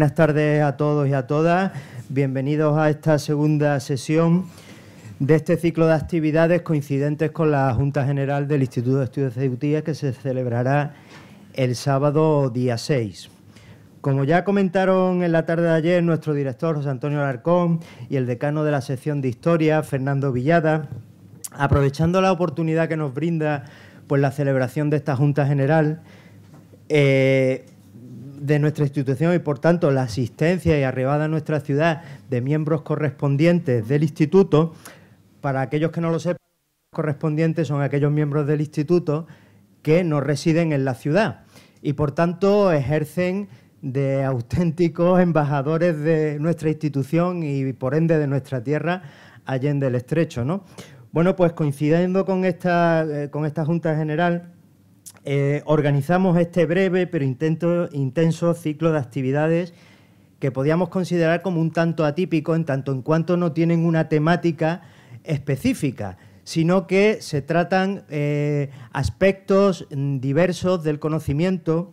Buenas tardes a todos y a todas. Bienvenidos a esta segunda sesión de este ciclo de actividades coincidentes con la Junta General del Instituto de Estudios de Ceutía que se celebrará el sábado día 6. Como ya comentaron en la tarde de ayer nuestro director José Antonio Alarcón y el decano de la sección de Historia, Fernando Villada, aprovechando la oportunidad que nos brinda pues, la celebración de esta Junta General, eh, de nuestra institución y por tanto la asistencia y arribada a nuestra ciudad de miembros correspondientes del instituto, para aquellos que no lo sepan, correspondientes son aquellos miembros del instituto que no residen en la ciudad y por tanto ejercen de auténticos embajadores de nuestra institución y por ende de nuestra tierra en el estrecho. Bueno, pues coincidiendo con esta, eh, con esta Junta General, eh, organizamos este breve pero intenso ciclo de actividades que podíamos considerar como un tanto atípico en tanto en cuanto no tienen una temática específica, sino que se tratan eh, aspectos mm, diversos del conocimiento,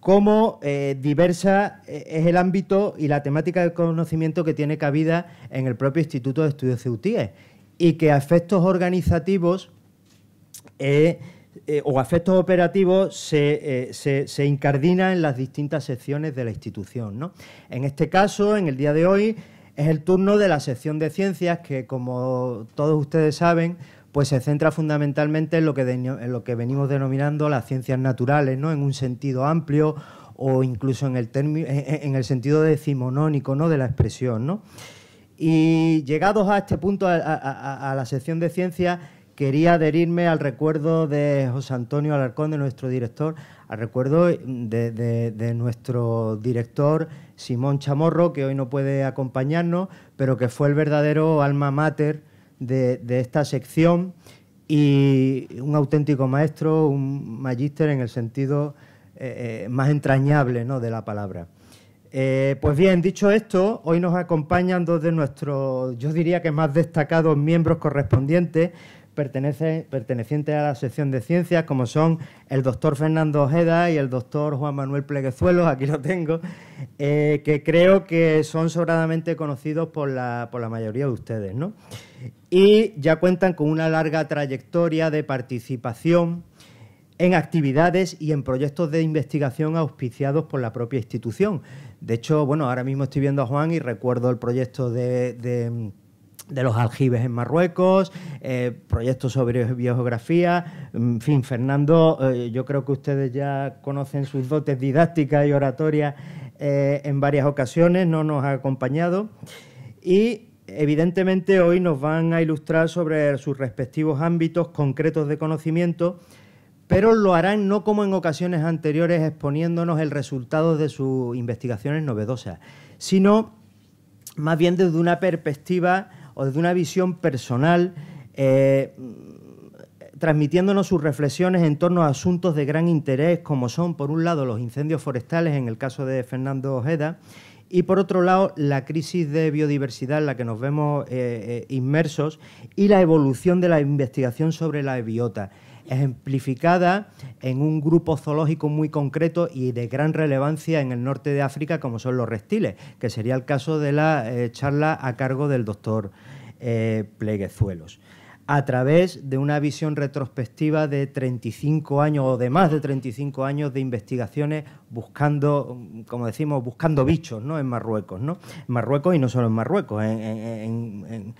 como eh, diversa es el ámbito y la temática del conocimiento que tiene cabida en el propio Instituto de Estudios Ceutíes y que a efectos organizativos eh, o afectos operativos eh, se, incardina en las distintas secciones de la institución. ¿no? En este caso, en el día de hoy, es el turno de la sección de ciencias que, como todos ustedes saben, pues se centra fundamentalmente en lo que, en lo que venimos denominando las ciencias naturales, ¿no? en un sentido amplio o incluso en el, en, el sentido decimonónico ¿no? de la expresión. ¿no? Y llegados a este punto, a la sección de ciencias, quería adherirme al recuerdo de José Antonio Alarcón, de nuestro director, al recuerdo de, nuestro director Simón Chamorro, que hoy no puede acompañarnos, pero que fue el verdadero alma mater de, esta sección y un auténtico maestro, un magíster en el sentido eh, eh, más entrañable ¿no? de la palabra. Eh, pues bien, dicho esto, hoy nos acompañan dos de nuestros, yo diría que más destacados miembros correspondientes, pertenece, pertenecientes a la sección de ciencias, como son el doctor Fernando Ojeda y el doctor Juan Manuel Pleguezuelos, aquí lo tengo, eh, que creo que son sobradamente conocidos por la, por la mayoría de ustedes. ¿no? Y ya cuentan con una larga trayectoria de participación en actividades y en proyectos de investigación auspiciados por la propia institución. De hecho, bueno, ahora mismo estoy viendo a Juan y recuerdo el proyecto de de los aljibes en Marruecos, eh, proyectos sobre biografía, en fin, Fernando, eh, yo creo que ustedes ya conocen sus dotes didácticas y oratorias eh, en varias ocasiones, no nos ha acompañado y evidentemente hoy nos van a ilustrar sobre sus respectivos ámbitos concretos de conocimiento, pero lo harán no como en ocasiones anteriores exponiéndonos el resultado de sus investigaciones novedosas, sino más bien desde una perspectiva o desde una visión personal, eh, transmitiéndonos sus reflexiones en torno a asuntos de gran interés, como son, por un lado, los incendios forestales, en el caso de Fernando Ojeda, y por otro lado, la crisis de biodiversidad en la que nos vemos eh, eh, inmersos y la evolución de la investigación sobre la biota ejemplificada en un grupo zoológico muy concreto y de gran relevancia en el norte de África, como son los reptiles, que sería el caso de la eh, charla a cargo del doctor eh, Pleguezuelos a través de una visión retrospectiva de 35 años o de más de 35 años de investigaciones buscando, como decimos, buscando bichos ¿no? en Marruecos. ¿no? En Marruecos y no solo en Marruecos, en,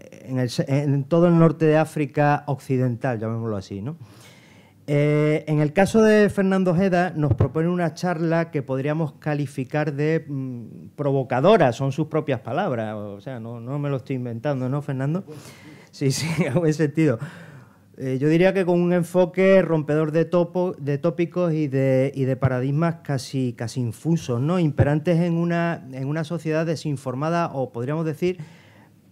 eh, en, todo el norte de África occidental, llamémoslo así. Eh, en el caso de Fernando Geda, nos propone una charla que podríamos calificar de mm, provocadora, son sus propias palabras, o sea, no, me lo estoy inventando, ¿no, Fernando? Sí, sí, en buen sentido. Eh, yo diría que con un enfoque rompedor de, topo, de tópicos y de, paradigmas casi, casi infusos, ¿no? imperantes en una, en una sociedad desinformada o podríamos decir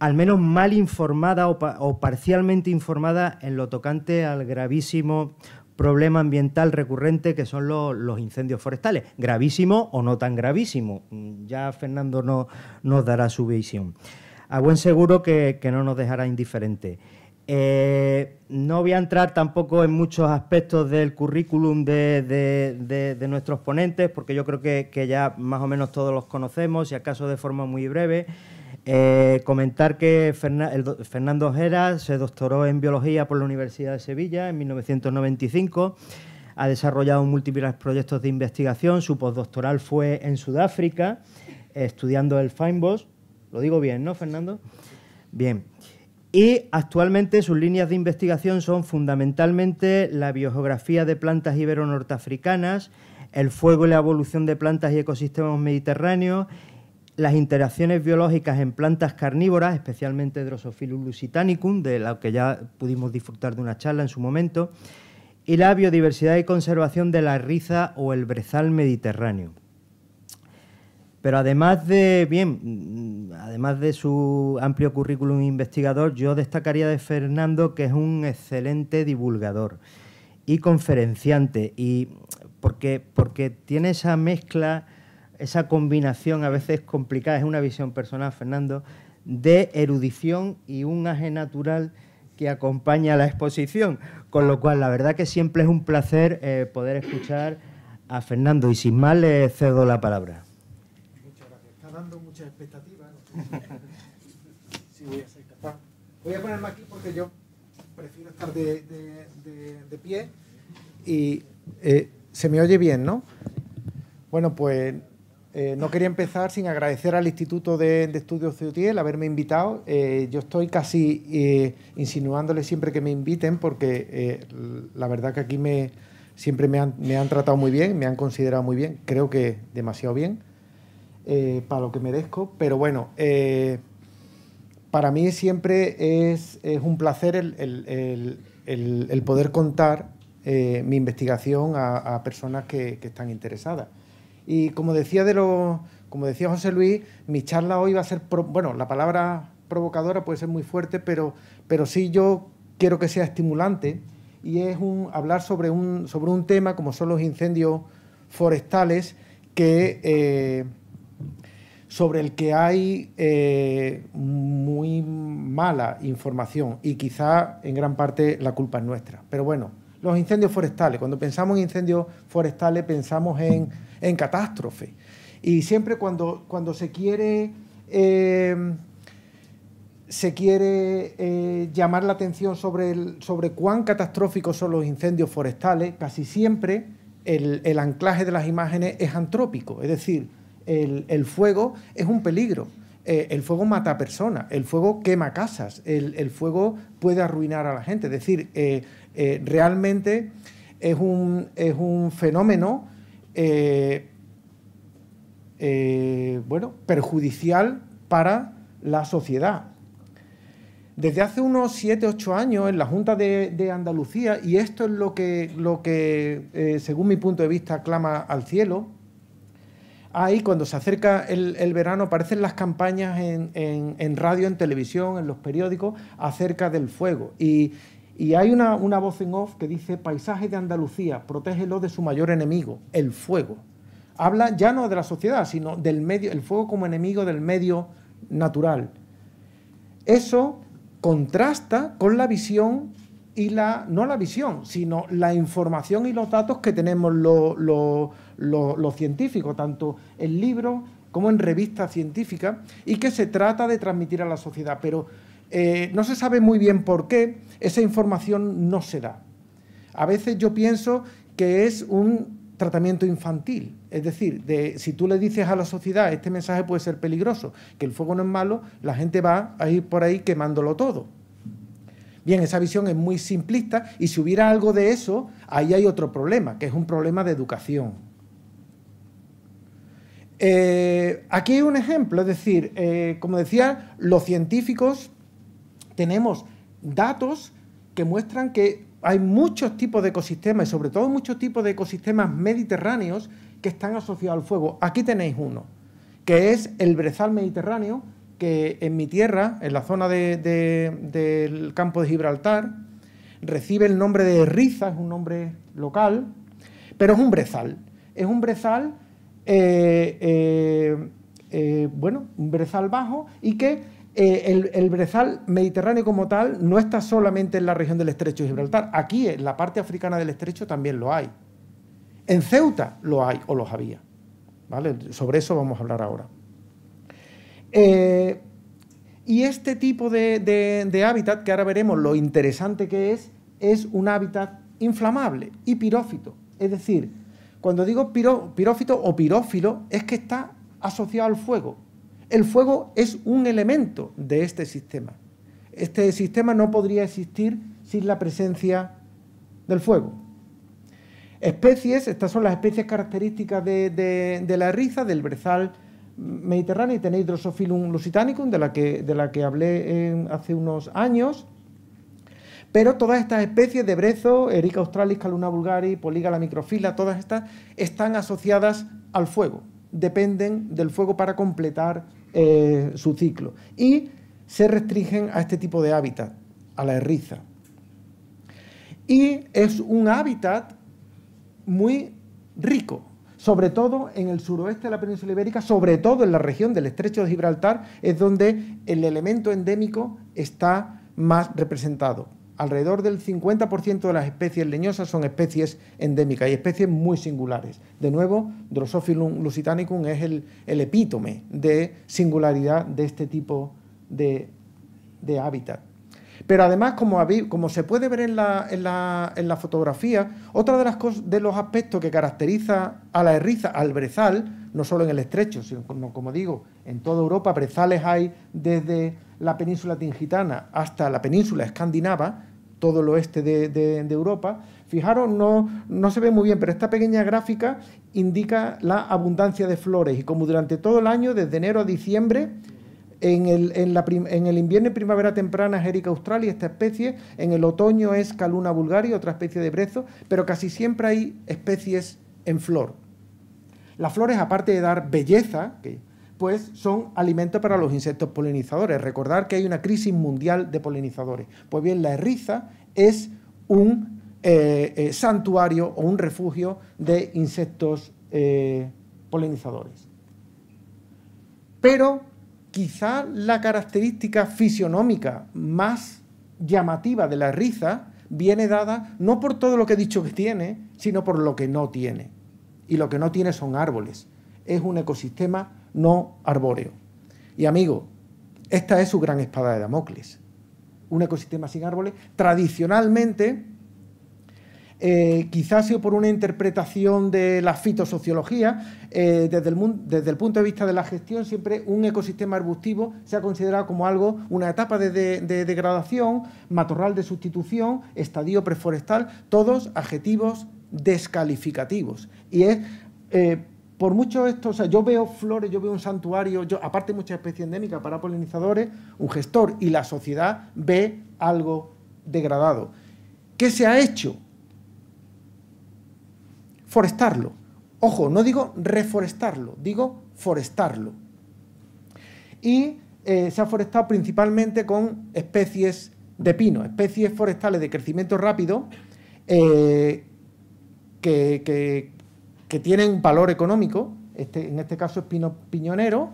al menos mal informada o, parcialmente informada en lo tocante al gravísimo problema ambiental recurrente que son los incendios forestales, gravísimo o no tan gravísimo. Mm, ya Fernando no, nos dará su visión. A buen seguro que, no nos dejará indiferente. Eh, no voy a entrar tampoco en muchos aspectos del currículum de, nuestros ponentes, porque yo creo que, que, ya más o menos todos los conocemos, y acaso de forma muy breve. Eh, comentar que Fernando Ojera se doctoró en biología por la Universidad de Sevilla en 1995. Ha desarrollado múltiples proyectos de investigación. Su postdoctoral fue en Sudáfrica, estudiando el Feinbos. Lo digo bien, ¿no, Fernando? Bien. Y actualmente sus líneas de investigación son fundamentalmente la biogeografía de plantas ibero-norteafricanas, el fuego y la evolución de plantas y ecosistemas mediterráneos las interacciones biológicas en plantas carnívoras, especialmente Drosophilus lusitanicum, de la que ya pudimos disfrutar de una charla en su momento, y la biodiversidad y conservación de la riza o el brezal mediterráneo. Pero además de, bien, además de su amplio currículum investigador, yo destacaría de Fernando que es un excelente divulgador y conferenciante, y porque tiene esa mezcla esa combinación a veces complicada, es una visión personal, Fernando, de erudición y un aje natural que acompaña a la exposición. Con lo cual, la verdad que siempre es un placer eh, poder escuchar a Fernando y sin más le cedo la palabra. Muchas gracias. Está dando muchas expectativas. sí, voy a ser capaz. Voy a ponerme aquí porque yo prefiero estar de, pie y eh, se me oye bien, ¿no? Bueno, pues eh, no quería empezar sin agradecer al Instituto de, de Estudios la haberme invitado. Eh, yo estoy casi eh, insinuándole siempre que me inviten porque la verdad que aquí siempre me han, tratado muy bien, me han considerado muy bien, creo que demasiado bien para lo que merezco. Pero bueno, para mí siempre es, un placer el, poder contar mi investigación a, personas que están interesadas. Y como decía, de como decía José Luis, mi charla hoy va a ser, bueno, la palabra provocadora puede ser muy fuerte, pero, pero sí yo quiero que sea estimulante y es un, hablar sobre un, sobre un tema como son los incendios forestales que... Eh, sobre el que hay eh, muy mala información y quizá en gran parte la culpa es nuestra. Pero bueno, los incendios forestales. Cuando pensamos en incendios forestales pensamos en, en catástrofe. Y siempre cuando, cuando se quiere, eh, se quiere eh, llamar la atención sobre, sobre cuán catastróficos son los incendios forestales, casi siempre el, anclaje de las imágenes es antrópico, es decir, el, fuego es un peligro. Eh, el fuego mata a personas, el fuego quema casas, el, fuego puede arruinar a la gente. Es decir, eh, realmente es un, es un fenómeno, eh, eh, bueno, perjudicial para la sociedad. Desde hace unos 7, 8 años en la Junta de, Andalucía, y esto es lo que, lo que según mi punto de vista, clama al cielo, ahí cuando se acerca el, verano aparecen las campañas en, en, radio, en televisión, en los periódicos acerca del fuego. Y, y hay una, voz en off que dice, paisaje de Andalucía, protégelo de su mayor enemigo, el fuego. Habla ya no de la sociedad, sino del medio, el fuego como enemigo del medio natural. Eso contrasta con la visión y la, no la visión, sino la información y los datos que tenemos los científicos, tanto en libros como en revistas científicas, y que se trata de transmitir a la sociedad. Pero eh, no se sabe muy bien por qué esa información no se da. A veces yo pienso que es un tratamiento infantil. Es decir, si tú le dices a la sociedad este mensaje puede ser peligroso, que el fuego no es malo, la gente va a ir por ahí quemándolo todo. Bien, esa visión es muy simplista y si hubiera algo de eso, ahí hay otro problema, que es un problema de educación. Eh, aquí hay un ejemplo, es decir, eh, como decía, los científicos tenemos datos que muestran que hay muchos tipos de ecosistemas y sobre todo muchos tipos de ecosistemas mediterráneos que están asociados al fuego. Aquí tenéis uno, que es el brezal mediterráneo, que en mi tierra, en la zona del campo de Gibraltar, recibe el nombre de riza, es un nombre local, pero es un brezal. Es un brezal, eh, eh, eh, bueno, un brezal bajo y que eh, el, brezal mediterráneo como tal no está solamente en la región del estrecho de Gibraltar, aquí en la parte africana del estrecho también lo hay. En Ceuta lo hay o los había. ¿vale? Sobre eso vamos a hablar ahora. Eh, y este tipo de, hábitat, que ahora veremos lo interesante que es, es un hábitat inflamable y pirófito. Es decir, cuando digo pirófito o pirófilo, es que está asociado al fuego. El fuego es un elemento de este sistema. Este sistema no podría existir sin la presencia del fuego. Especies, estas son las especies características de, la riza, del brezal mediterráneo, y tenéis Drosophilum lusitanicum, de la que, de la que hablé hace unos años. Pero todas estas especies de brezo, Erica australis, Caluna vulgaris, Polígala microfila, todas estas están asociadas al fuego, dependen del fuego para completar eh, su ciclo. Y se restringen a este tipo de hábitat, a la erriza. Y es un hábitat muy rico, sobre todo en el suroeste de la península ibérica, sobre todo en la región del estrecho de Gibraltar, es donde el elemento endémico está más representado alrededor del 50% de las especies leñosas son especies endémicas y especies muy singulares. De nuevo, Drosophilum lusitanicum es el, epítome de singularidad de este tipo de, hábitat. Pero además, como, se puede ver en la, fotografía, otro de, las de los aspectos que caracteriza a la erriza, al brezal, no solo en el estrecho, sino como digo, en toda Europa, brezales hay desde la península tingitana hasta la península escandinava, todo el oeste de, Europa. Fijaros, no, se ve muy bien, pero esta pequeña gráfica indica la abundancia de flores y como durante todo el año, desde enero a diciembre, en el, invierno y primavera temprana es Erika australis, esta especie, en el otoño es Caluna vulgaris, otra especie de brezo, pero casi siempre hay especies en flor. Las flores, aparte de dar belleza, que pues son alimentos para los insectos polinizadores. Recordar que hay una crisis mundial de polinizadores. Pues bien, la eriza es un eh, eh, santuario o un refugio de insectos eh, polinizadores. Pero quizá la característica fisionómica más llamativa de la eriza viene dada no por todo lo que he dicho que tiene, sino por lo que no tiene. Y lo que no tiene son árboles. Es un ecosistema no arbóreo. Y amigo, esta es su gran espada de Damocles. Un ecosistema sin árboles, tradicionalmente, eh, quizás sea por una interpretación de la fitosociología, eh, desde, el, desde, el, punto de vista de la gestión, siempre un ecosistema arbustivo se ha considerado como algo, una etapa de, degradación, matorral de sustitución, estadio preforestal, todos adjetivos descalificativos. Y es eh, por mucho esto, o sea, yo veo flores, yo veo un santuario, yo, aparte muchas especies endémicas para polinizadores, un gestor, y la sociedad ve algo degradado. ¿Qué se ha hecho? Forestarlo. Ojo, no digo reforestarlo, digo forestarlo. Y eh, se ha forestado principalmente con especies de pino, especies forestales de crecimiento rápido, eh, que, que tienen valor económico, este, en este caso es piñonero,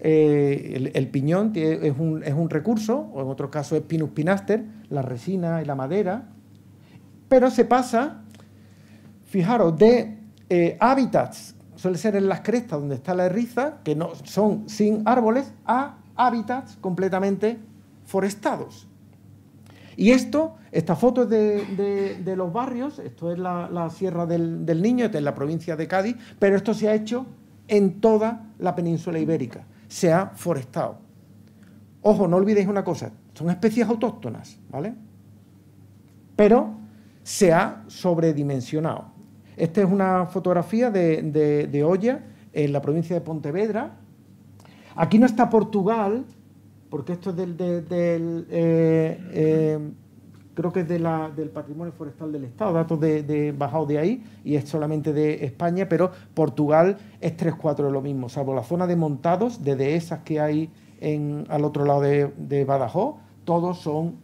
eh, el, piñón es, un, recurso, o en otro caso es pinus pinaster, la resina y la madera, pero se pasa, fijaros, de eh, hábitats, suele ser en las crestas donde está la eriza, que no, son sin árboles, a hábitats completamente forestados. Y esto, esta foto es de, los barrios, esto es la, Sierra del, Niño, esta es la provincia de Cádiz, pero esto se ha hecho en toda la península ibérica, se ha forestado. Ojo, no olvidéis una cosa, son especies autóctonas, ¿vale? Pero se ha sobredimensionado. Esta es una fotografía de, de Olla en la provincia de Pontevedra. Aquí no está Portugal, porque esto es del, eh, eh, creo que es del patrimonio forestal del Estado, datos de, de bajado de ahí, y es solamente de España, pero Portugal es 3-4 lo mismo, salvo la zona de montados, de dehesas que hay al otro lado de, Badajoz, todos son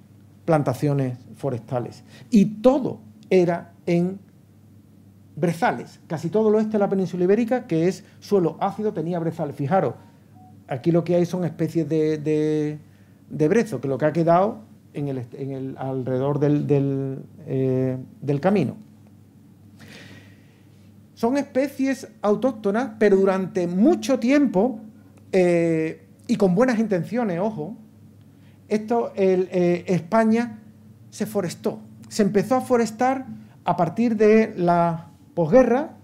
plantaciones forestales. Y todo era en brezales, casi todo lo este de la península ibérica, que es suelo ácido, tenía brezales. Fijaros, Aquí lo que hay son especies de, brezo, que lo que ha quedado alrededor eh, del, camino. Son especies autóctonas, pero durante mucho tiempo, eh, y con buenas intenciones, ojo, esto, eh, España se forestó. Se empezó a forestar a partir de la posguerra,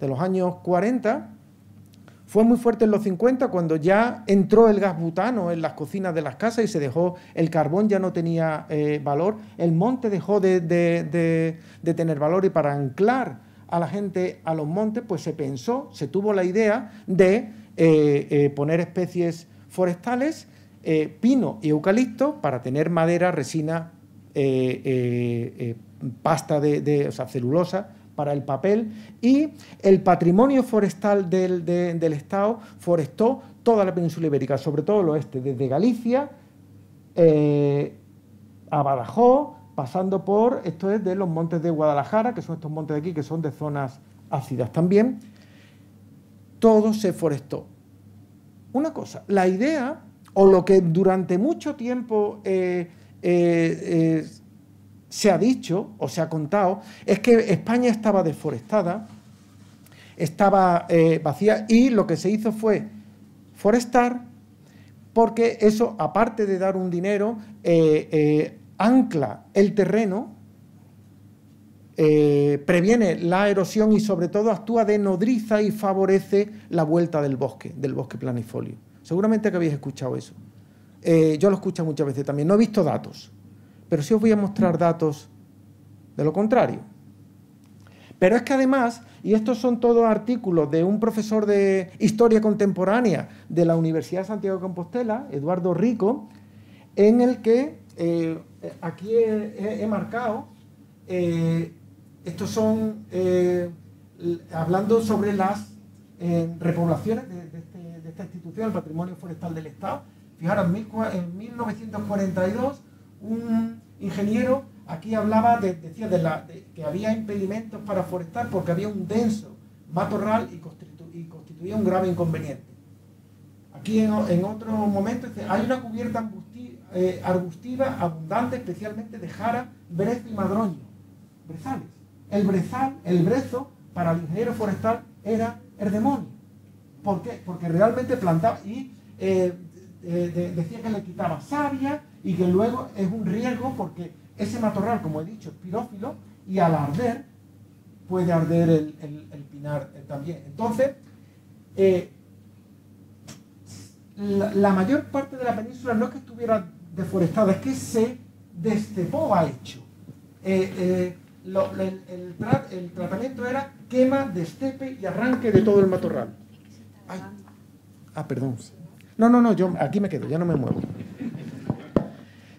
de los años 40, fue muy fuerte en los 50 cuando ya entró el gas butano en las cocinas de las casas y se dejó, el carbón ya no tenía eh, valor, el monte dejó de, tener valor y para anclar a la gente a los montes, pues se pensó, se tuvo la idea de eh, eh, poner especies forestales, pino y eucalipto, para tener madera, resina, pasta de, o sea, celulosa para el papel y el patrimonio forestal del, Estado forestó toda la península ibérica, sobre todo el oeste, desde Galicia eh, a Badajoz, pasando por, esto es de los montes de Guadalajara, que son estos montes de aquí, que son de zonas ácidas también, todo se forestó. Una cosa, la idea, o lo que durante mucho tiempo eh, eh, se ha dicho o se ha contado es que España estaba deforestada, estaba eh, vacía y lo que se hizo fue forestar porque eso, aparte de dar un dinero, eh, eh, ancla el terreno, previene la erosión y sobre todo actúa de nodriza y favorece la vuelta del bosque, del bosque planifolio. Seguramente que habéis escuchado eso. yo lo escucho muchas veces también, no he visto datos pero sí os voy a mostrar datos de lo contrario. Pero es que además, y estos son todos artículos de un profesor de historia contemporánea de la Universidad de Santiago de Compostela, Eduardo Rico, en el que eh, aquí he, marcado, eh, estos son, eh, hablando sobre las repoblaciones este, de, esta institución, el patrimonio forestal del Estado, fijaros, en 1942, un ingeniero aquí hablaba, de, decía, de, la, que había impedimentos para forestar porque había un denso matorral y, constituía un grave inconveniente. Aquí en, otro momento dice, hay una cubierta eh, arbustiva abundante, especialmente de jara, brezo y madroño, brezales. El brezal, el brezo, para el ingeniero forestal era el demonio. ¿Por qué? Porque realmente plantaba y eh, eh, decía que le quitaba savia, y que luego es un riesgo porque ese matorral, como he dicho, es pirófilo y al arder puede arder el, pinar eh, también. Entonces, eh, la, mayor parte de la península no es que estuviera deforestada, es que se destepó ha hecho. Eh, el, el, tratamiento era quema, destepe y arranque de todo el matorral. Ah, perdón. No, no, no, yo aquí me quedo, ya no me muevo.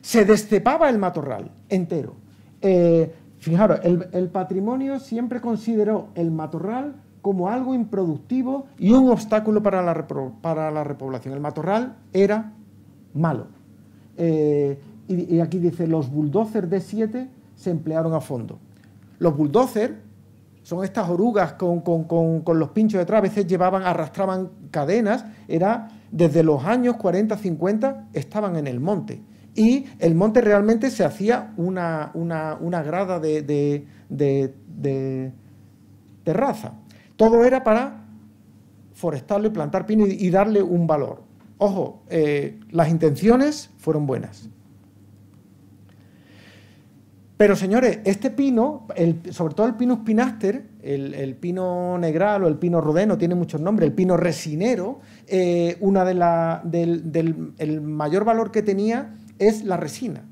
Se destepaba el matorral entero. Eh, fijaros, el, patrimonio siempre consideró el matorral como algo improductivo y un obstáculo para la, repoblación. El matorral era malo. Eh, y, aquí dice, los bulldozers de 7 se emplearon a fondo. Los bulldozers son estas orugas con, los pinchos detrás, a veces llevaban, arrastraban cadenas, era desde los años 40, 50, estaban en el monte y el monte realmente se hacía una, grada de, terraza. Todo era para forestarlo plantar pino y, darle un valor. Ojo, eh, las intenciones fueron buenas. Pero señores, este pino, sobre todo el pino spinaster, el, pino negral o el pino rodeno, tiene muchos nombres, el pino resinero, eh, una de la, del, del, el mayor valor que tenía es la resina.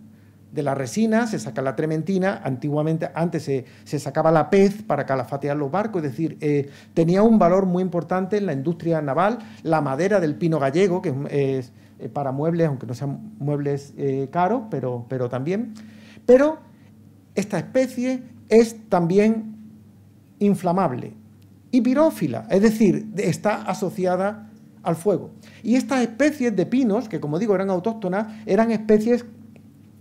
De la resina se saca la trementina, antiguamente antes se, sacaba la pez para calafatear los barcos, es decir, eh, tenía un valor muy importante en la industria naval, la madera del pino gallego, que es, eh, para muebles, aunque no sean muebles eh, caros, pero, pero también. Pero esta especie es también inflamable y pirófila, es decir, está asociada al fuego. Y estas especies de pinos, que como digo eran autóctonas, eran especies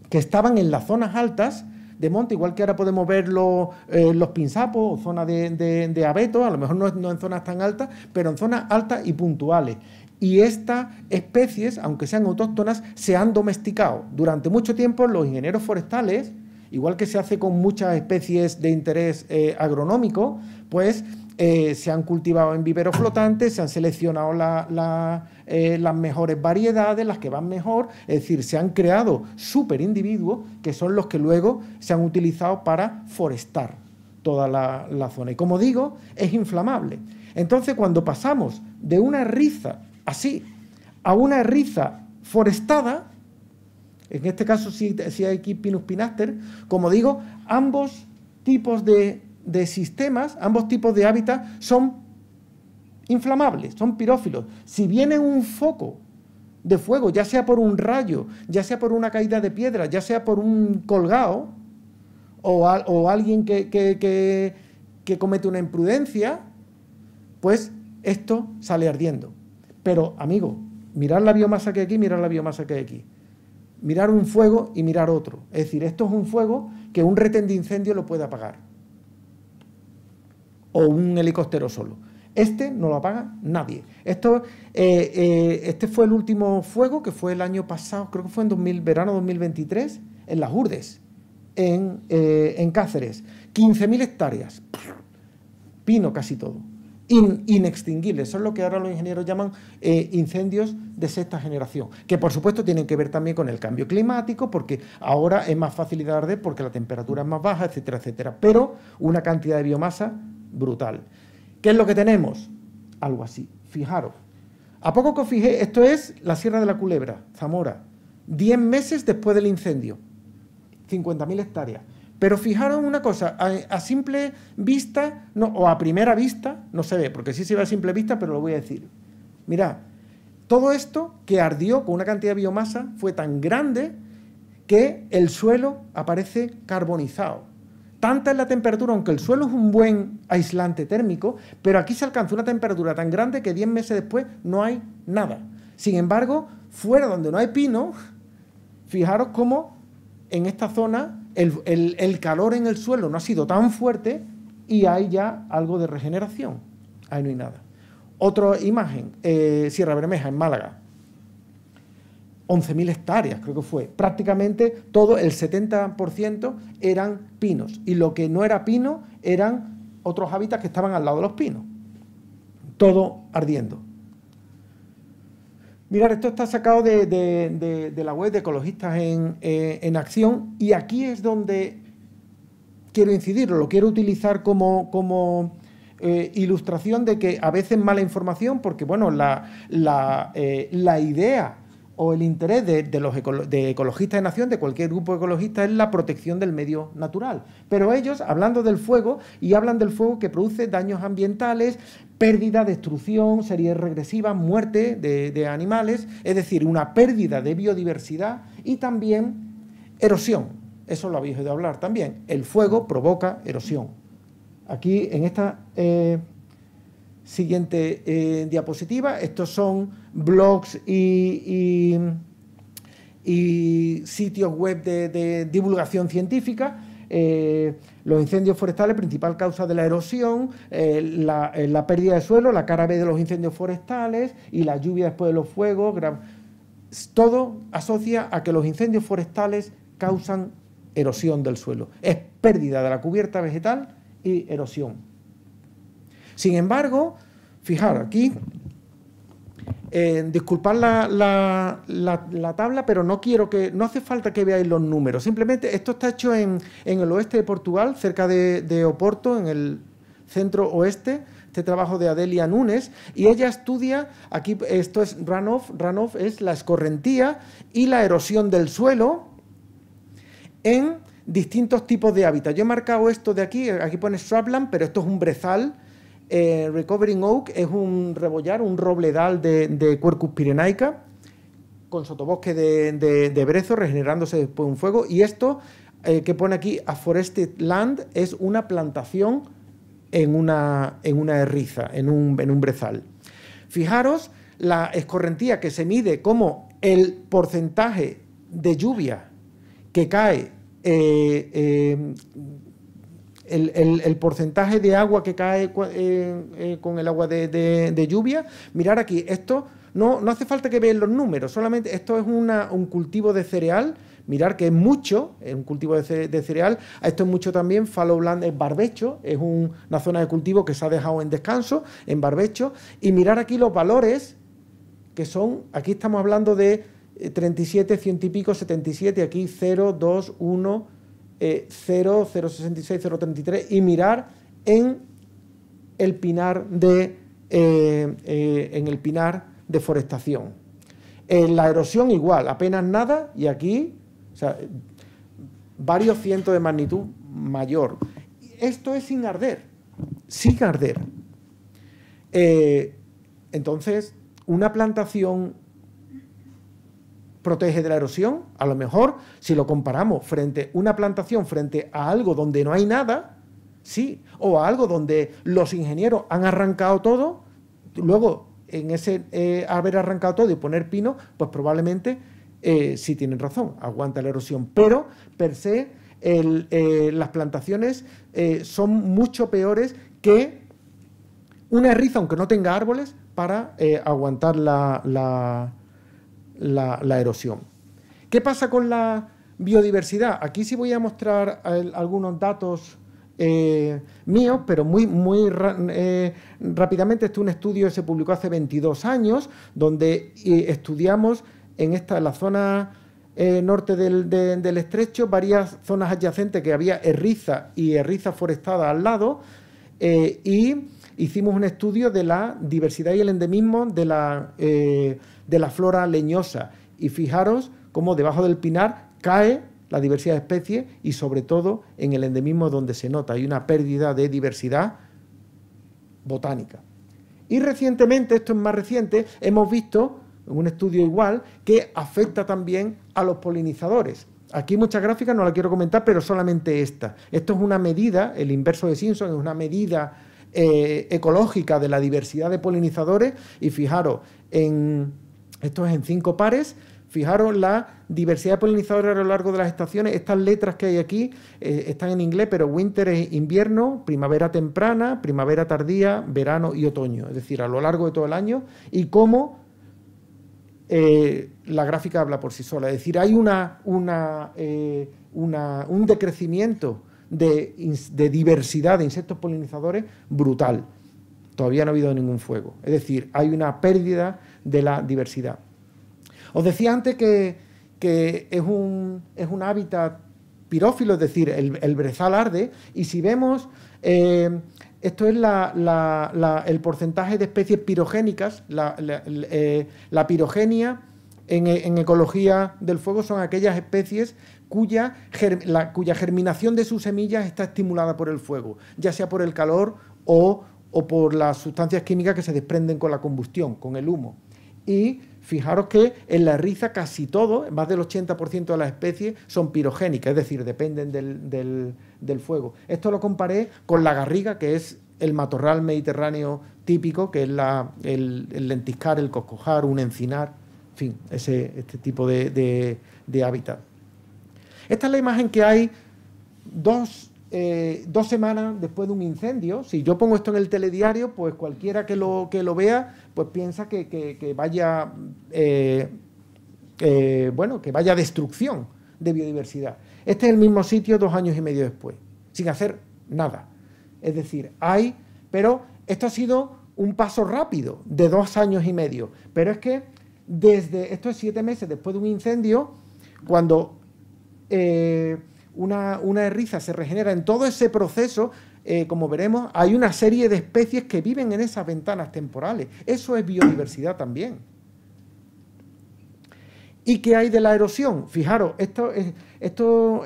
que estaban en las zonas altas de monte, igual que ahora podemos ver eh, los, pinzapos o zonas de, abeto, a lo mejor no, en zonas tan altas, pero en zonas altas y puntuales. Y estas especies, aunque sean autóctonas, se han domesticado. Durante mucho tiempo los ingenieros forestales, igual que se hace con muchas especies de interés eh, agronómico, pues eh, se han cultivado en viveros flotantes, se han seleccionado eh, las mejores variedades, las que van mejor, es decir, se han creado superindividuos que son los que luego se han utilizado para forestar toda la, zona. Y como digo, es inflamable. Entonces, cuando pasamos de una riza así a una riza forestada, en este caso si, hay aquí Pinus pinaster, como digo, ambos tipos de de sistemas, ambos tipos de hábitat, son inflamables, son pirófilos. Si viene un foco de fuego, ya sea por un rayo, ya sea por una caída de piedra, ya sea por un colgado, o, alguien que, comete una imprudencia, pues esto sale ardiendo. Pero, amigo, mirar la biomasa que hay aquí, mirar la biomasa que hay aquí. Mirar un fuego y mirar otro. Es decir, esto es un fuego que un retén de incendio lo puede apagar o un helicóptero solo. Este no lo apaga nadie. Esto, eh, eh, este fue el último fuego que fue el año pasado, creo que fue en 2000, verano 2023, en las Urdes, en, eh, Cáceres. 15.000 hectáreas, pino casi todo, In, inextinguibles. Son lo que ahora los ingenieros llaman incendios de sexta generación, que por supuesto tienen que ver también con el cambio climático, porque ahora es más fácil de arder porque la temperatura es más baja, etcétera, etcétera. Pero una cantidad de biomasa brutal. ¿Qué es lo que tenemos? Algo así. Fijaros. A poco que os fijé, esto es la Sierra de la Culebra, Zamora. Diez meses después del incendio. 50.000 hectáreas. Pero fijaros una cosa, a, simple vista, no, o a primera vista, no se ve, porque sí se ve a simple vista, pero lo voy a decir. Mirad, todo esto que ardió con una cantidad de biomasa fue tan grande que el suelo aparece carbonizado. Tanta es la temperatura, aunque el suelo es un buen aislante térmico, pero aquí se alcanzó una temperatura tan grande que 10 meses después no hay nada. Sin embargo, fuera donde no hay pino, fijaros cómo en esta zona el, calor en el suelo no ha sido tan fuerte y hay ya algo de regeneración. Ahí no hay nada. Otra imagen, eh, Sierra Bermeja, en Málaga. 11.000 hectáreas, creo que fue. Prácticamente todo el 70% eran pinos y lo que no era pino eran otros hábitats que estaban al lado de los pinos. Todo ardiendo. Mirar, esto está sacado de, la web de Ecologistas eh, en, Acción y aquí es donde quiero incidir, lo quiero utilizar como, como eh, ilustración de que a veces mala información, porque bueno, la, la eh, idea o el interés de, los ecologistas de nación, de cualquier grupo ecologista, es la protección del medio natural. Pero ellos, hablando del fuego, y hablan del fuego que produce daños ambientales, pérdida, destrucción, serie regresiva, muerte de, animales, es decir, una pérdida de biodiversidad y también erosión. Eso lo habéis oído hablar también. El fuego provoca erosión. Aquí en esta... Eh, Siguiente eh, diapositiva. Estos son blogs y, sitios web de, divulgación científica. Eh, los incendios forestales, principal causa de la erosión, eh, la, la, pérdida de suelo, la cara B de los incendios forestales y la lluvia después de los fuegos. Todo asocia a que los incendios forestales causan erosión del suelo. Es pérdida de la cubierta vegetal y erosión. Sin embargo, fijar aquí, eh, disculpad la, tabla, pero no quiero que, no hace falta que veáis los números. Simplemente esto está hecho en, el oeste de Portugal, cerca de, de Oporto, en el centro oeste este trabajo de Adelia Núñez, y ella estudia, aquí esto es runoff, runoff es la escorrentía y la erosión del suelo en distintos tipos de hábitat. Yo he marcado esto de aquí, aquí pone shrubland, pero esto es un brezal eh, Recovering Oak es un rebollar, un roble de, de Quercus pirenaica, con sotobosque de, brezo, regenerándose después de un fuego. Y esto eh, que pone aquí, a forested land, es una plantación en una, en una en un, en brezal. Fijaros la escorrentía que se mide como el porcentaje de lluvia que cae eh, el, porcentaje de agua que cae eh, eh, con el agua de, lluvia. Mirar aquí, esto no, hace falta que vean los números, solamente esto es un cultivo de cereal. Mirar que es mucho, es un cultivo de, cereal. Esto es mucho también, fallow es barbecho, es una zona de cultivo que se ha dejado en descanso, en barbecho. Y mirar aquí los valores, que son, aquí estamos hablando de 37, eh, ciento y pico, 77, aquí 0, 2, 1, eh, 0, 066, 033 y mirar en el pinar de, eh, eh, en el pinar de forestación. En eh, la erosión igual, apenas nada y aquí varios cientos de magnitud mayor. Esto es sin arder, sin arder. entonces, una plantación protege de la erosión, a lo mejor si lo comparamos frente a una plantación, frente a algo donde no hay nada, sí, o a algo donde los ingenieros han arrancado todo, luego en ese eh, haber arrancado todo y poner pino, pues probablemente eh, sí tienen razón, aguanta la erosión, pero per se eh, las plantaciones son mucho peores que una riza, aunque no tenga árboles, para aguantar la, la la, erosión. ¿Qué pasa con la biodiversidad? Aquí sí voy a mostrar algunos datos eh, míos, pero muy, muy eh, rápidamente. Este es un estudio que se publicó hace 22 años, donde eh, estudiamos en, esta, la zona norte del, del, estrecho varias zonas adyacentes que había erriza y erriza forestada al lado, y hicimos un estudio de la diversidad y el endemismo de la de la flora leñosa. Y fijaros cómo debajo del pinar cae la diversidad de especies y sobre todo en el endemismo donde se nota. Hay una pérdida de diversidad botánica. Y recientemente, esto es más reciente, hemos visto en un estudio igual que afecta también a los polinizadores. Aquí muchas gráficas, no la quiero comentar, pero solamente esta. Esto es una medida, el inverso de Simpson es una medida eh, ecológica de la diversidad de polinizadores y fijaros, en esto es en cinco pares. Fijaros la diversidad de polinizadores a lo largo de las estaciones. Estas letras que hay aquí eh, están en inglés, pero winter es invierno, primavera temprana, primavera tardía, verano y otoño. Es decir, a lo largo de todo el año. Y cómo eh, la gráfica habla por sí sola. Es decir, hay eh, un decrecimiento de, de diversidad de insectos polinizadores brutal. Todavía no ha habido ningún fuego. Es decir, hay una pérdida de la diversidad. Os decía antes que, es, un, es, un, hábitat pirófilo, es decir, el, brezal arde, y si vemos, eh, esto es la, el porcentaje de especies pirogénicas, la, eh, pirogenia en, ecología del fuego son aquellas especies cuya, cuya germinación de sus semillas está estimulada por el fuego, ya sea por el calor o, o por las sustancias químicas que se desprenden con la combustión, con el humo y fijaros que en la riza casi todo, más del 80% de las especies son pirogénicas, es decir, dependen del, fuego. Esto lo comparé con la garriga, que es el matorral mediterráneo típico, que es el, lentiscar, el coscojar, un encinar, en fin, ese, este tipo de hábitat. Esta es la imagen que hay dos eh, dos semanas después de un incendio. Si yo pongo esto en el telediario, pues cualquiera que lo, que lo vea, pues piensa que, vaya, eh, eh, bueno, que vaya destrucción de biodiversidad. Este es el mismo sitio dos años y medio después, sin hacer nada. Es decir, hay, pero esto ha sido un paso rápido de dos años y medio. Pero es que desde estos siete meses después de un incendio, cuando una, una se regenera, en todo ese proceso, eh, como veremos, hay una serie de especies que viven en esas ventanas temporales. Eso es biodiversidad también. ¿Y qué hay de la erosión? Fijaros, esto,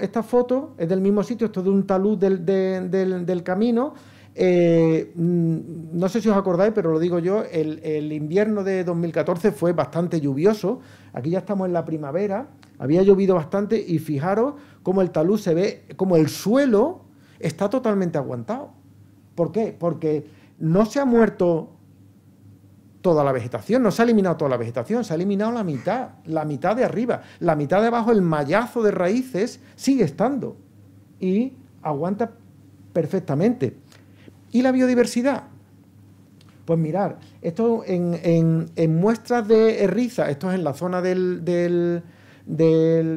esta foto es del mismo sitio, esto de un talud del, camino. Eh, mm, no sé si os acordáis, pero lo digo yo, el, el, invierno de 2014 fue bastante lluvioso. Aquí ya estamos en la primavera, había llovido bastante y fijaros como el talud se ve, como el suelo está totalmente aguantado. ¿Por qué? Porque no se ha muerto toda la vegetación, no se ha eliminado toda la vegetación, se ha eliminado la mitad, la mitad de arriba, la mitad de abajo, el mallazo de raíces sigue estando y aguanta perfectamente. ¿Y la biodiversidad? Pues mirar, esto en, muestras de riza, esto es en la zona del,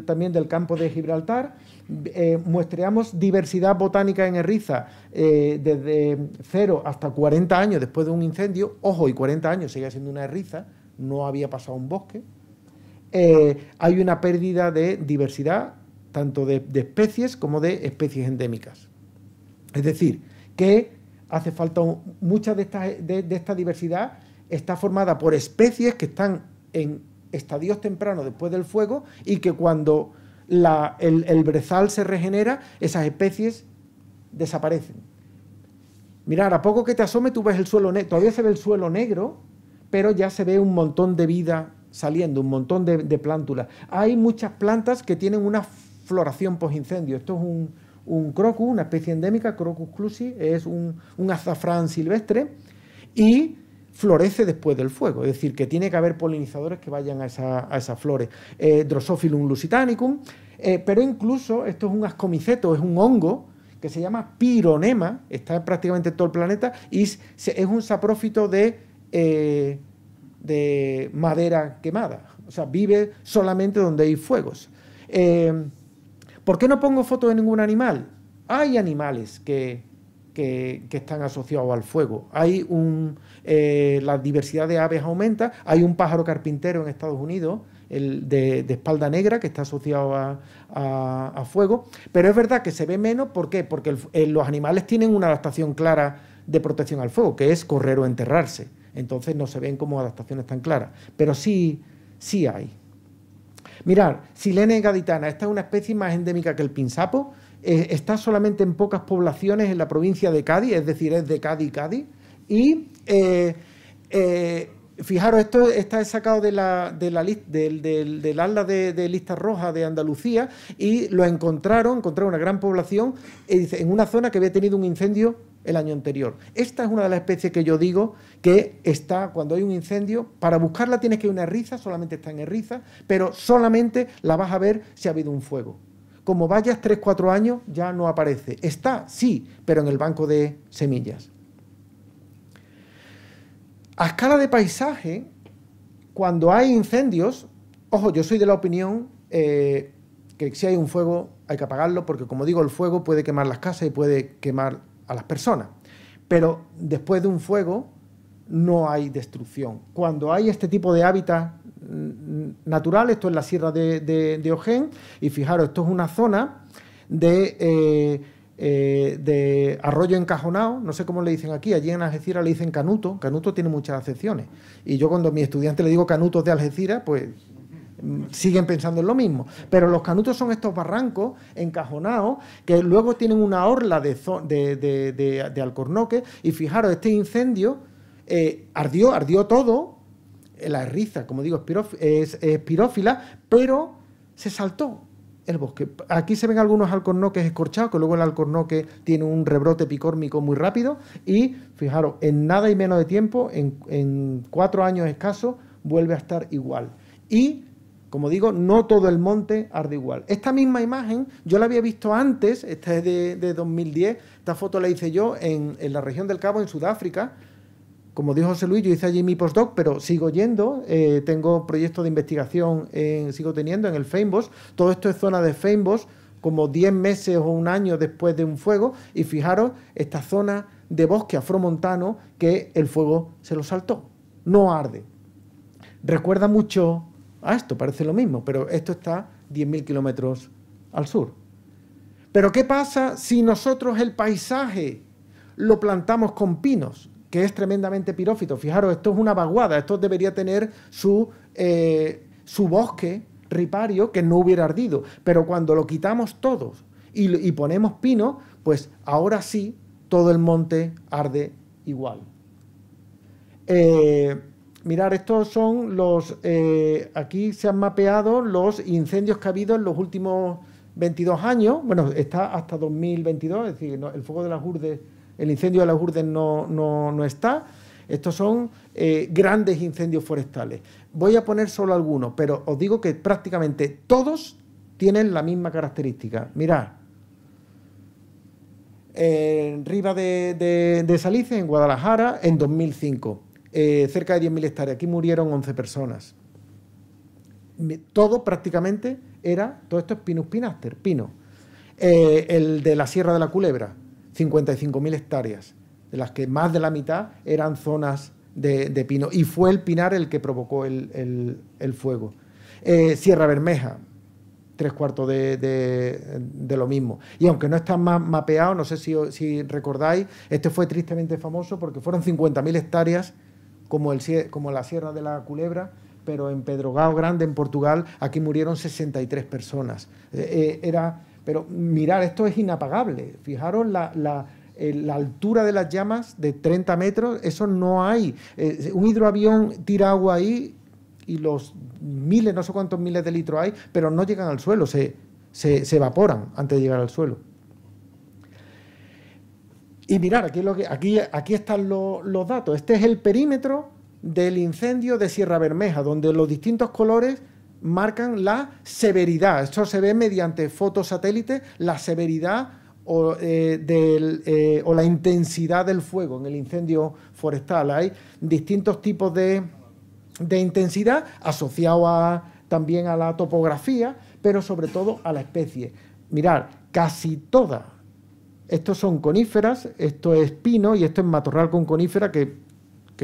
también del campo de Gibraltar. Eh, muestreamos diversidad botánica en Erriza eh, desde 0 hasta 40 años después de un incendio. Ojo, y 40 años sigue siendo una Erriza, no había pasado un bosque. Eh, hay una pérdida de diversidad, tanto de, especies como de especies endémicas. Es decir, que hace falta mucha de de esta diversidad está formada por especies que están en estadios tempranos después del fuego y que cuando el, brezal se regenera, esas especies desaparecen. Mirar, a poco que te asome tú ves el suelo negro, todavía se ve el suelo negro, pero ya se ve un montón de vida saliendo, un montón de, plántulas. Hay muchas plantas que tienen una floración postincendio. Esto es un, crocus, una especie endémica, crocus clusi, es un, un azafrán silvestre, y florece después del fuego, es decir, que tiene que haber polinizadores que vayan a, esa, esas flores. Eh, Drosophilum lusitanicum, eh, pero incluso esto es un ascomiceto, es un hongo que se llama pironema, está en prácticamente todo el planeta y es, un saprófito de, eh, de madera quemada, o sea, vive solamente donde hay fuegos. ¿Por qué no pongo fotos de ningún animal? Hay animales que que, están asociados al fuego. Hay un, eh, la diversidad de aves aumenta, hay un pájaro carpintero en Estados Unidos el de, espalda negra, que está asociado a, fuego. Pero es verdad que se ve menos, ¿por qué? Porque eh, los animales tienen una adaptación clara de protección al fuego, que es correr o enterrarse. Entonces no se ven como adaptaciones tan claras. Pero sí, sí hay. Mirar, Silene gaditana, esta es una especie más endémica que el pinsapo, eh, está solamente en pocas poblaciones en la provincia de Cádiz, es decir, es de Cádiz, Cádiz. Y eh, eh, fijaros, esto está sacado de la, del, ala de, lista roja de Andalucía y lo encontraron, encontraron una gran población en una zona que había tenido un incendio el año anterior. Esta es una de las especies que yo digo que está cuando hay un incendio, para buscarla tienes que ir a una riza, solamente está en riza, pero solamente la vas a ver si ha habido un fuego como vayas 3-4 años ya no aparece. Está, sí, pero en el banco de semillas. A escala de paisaje, cuando hay incendios, ojo, yo soy de la opinión eh, que si hay un fuego hay que apagarlo porque, como digo, el fuego puede quemar las casas y puede quemar a las personas. Pero después de un fuego no hay destrucción. Cuando hay este tipo de hábitat Mm, natural, esto es la sierra de, de, Ojén, y fijaros, esto es una zona de, eh, eh, de arroyo encajonado, no sé cómo le dicen aquí, allí en Algeciras le dicen canuto, canuto tiene muchas acepciones, y yo cuando a mi estudiante le digo canutos de Algeciras, pues mm, siguen pensando en lo mismo. Pero los canutos son estos barrancos encajonados que luego tienen una orla de, de, alcornoque. Y fijaros, este incendio eh, ardió, ardió todo, la riza, como digo, es, pero se saltó el bosque. Aquí se ven algunos alcornoques escorchados, que luego el alcornoque tiene un rebrote picórmico muy rápido y, fijaros, en nada y menos de tiempo, en, cuatro años escasos, vuelve a estar igual. Y, como digo, no todo el monte arde igual. Esta misma imagen yo la había visto antes, esta es de, 2010, esta foto la hice yo en, en la región del Cabo, en Sudáfrica, como dijo José Luis, yo hice allí mi postdoc, pero sigo yendo, eh, tengo proyectos de investigación, en, sigo teniendo en el Feinbos, todo esto es zona de Feinbos, como 10 meses o un año después de un fuego, y fijaros, esta zona de bosque afromontano que el fuego se lo saltó, no arde. Recuerda mucho a esto, parece lo mismo, pero esto está 10.000 kilómetros al sur. Pero ¿qué pasa si nosotros el paisaje lo plantamos con pinos? que es tremendamente pirófito. Fijaros, esto es una vaguada, esto debería tener su, eh, su bosque ripario que no hubiera ardido. Pero cuando lo quitamos todos y, ponemos pino, pues ahora sí todo el monte arde igual. Eh, mirar, estos son los. Eh, aquí se han mapeado los incendios que ha habido en los últimos 22 años. Bueno, está hasta 2022, es decir, el fuego de las urdes el incendio de las urdes no, está. Estos son eh, grandes incendios forestales. Voy a poner solo algunos, pero os digo que prácticamente todos tienen la misma característica. Mirad, en Riva de, Salice, en Guadalajara, en 2005, eh, cerca de 10.000 hectáreas. Aquí murieron 11 personas. Todo prácticamente era, todo esto es Pinus pinaster, pino. Eh, el de la Sierra de la Culebra, 55.000 hectáreas, de las que más de la mitad eran zonas de, pino. Y fue el pinar el que provocó el, fuego. Eh, Sierra Bermeja, tres cuartos de, lo mismo. Y aunque no está más mapeado no sé si, recordáis, este fue tristemente famoso porque fueron 50.000 hectáreas, como, el, como la Sierra de la Culebra, pero en Pedrogao Grande, en Portugal, aquí murieron 63 personas. Eh, eh, era pero mirar, esto es inapagable. Fijaros la, eh, altura de las llamas de 30 metros, eso no hay. Eh, un hidroavión tira agua ahí y los miles, no sé cuántos miles de litros hay, pero no llegan al suelo, se, evaporan antes de llegar al suelo. Y mirar, aquí, están los datos. Este es el perímetro del incendio de Sierra Bermeja, donde los distintos colores marcan la severidad. Esto se ve mediante satélite la severidad eh, eh, o, la intensidad del fuego en el incendio forestal. Hay distintos tipos de, intensidad asociado también a la topografía, pero sobre todo a la especie. Mirad, casi todas. Estos son coníferas, esto es pino y esto es matorral con conífera, que,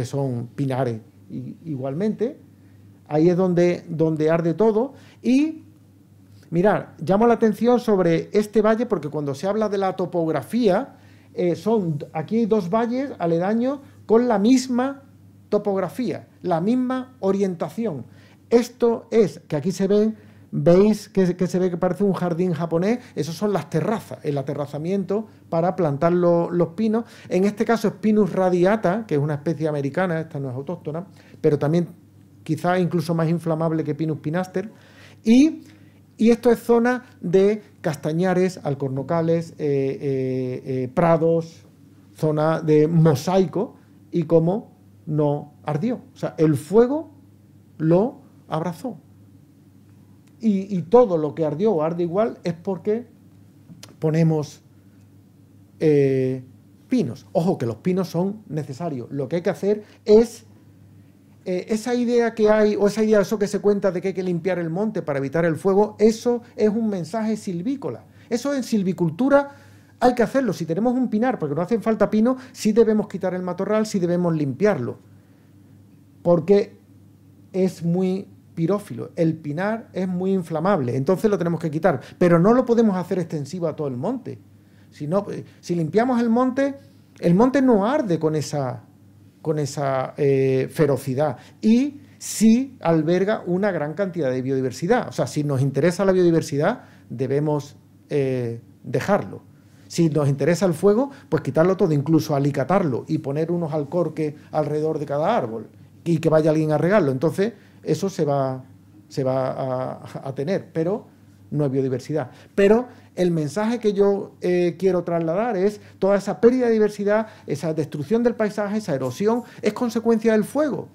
son pinares igualmente Ahí es donde, arde todo. Y mirar, llamo la atención sobre este valle porque cuando se habla de la topografía, eh, son, aquí hay dos valles aledaños con la misma topografía, la misma orientación. Esto es, que aquí se ve, veis que, se ve que parece un jardín japonés, esos son las terrazas, el aterrazamiento para plantar los pinos. En este caso es Pinus radiata, que es una especie americana, esta no es autóctona, pero también quizá incluso más inflamable que Pinus pinaster. Y, esto es zona de castañares, alcornocales, eh, eh, eh, prados, zona de mosaico, y como no ardió. O sea, el fuego lo abrazó. y todo lo que ardió o arde igual es porque ponemos pinos. Ojo, que los pinos son necesarios. Lo que hay que hacer es eh, esa idea que hay o esa idea eso que se cuenta de que hay que limpiar el monte para evitar el fuego, eso es un mensaje silvícola. Eso en silvicultura hay que hacerlo. Si tenemos un pinar, porque no hacen falta pino, sí debemos quitar el matorral, sí debemos limpiarlo. Porque es muy pirófilo. El pinar es muy inflamable, entonces lo tenemos que quitar. Pero no lo podemos hacer extensivo a todo el monte. Si, eh, si limpiamos el monte, el monte no arde con esa con esa eh, ferocidad. Y sí alberga una gran cantidad de biodiversidad. O sea, si nos interesa la biodiversidad, debemos eh, dejarlo. Si nos interesa el fuego, pues quitarlo todo, incluso alicatarlo y poner unos alcorques alrededor de cada árbol y que vaya alguien a regarlo. Entonces, eso se va, se va a, a tener. Pero no hay biodiversidad. Pero el mensaje que yo eh, quiero trasladar es toda esa pérdida de diversidad, esa destrucción del paisaje, esa erosión, es consecuencia del fuego.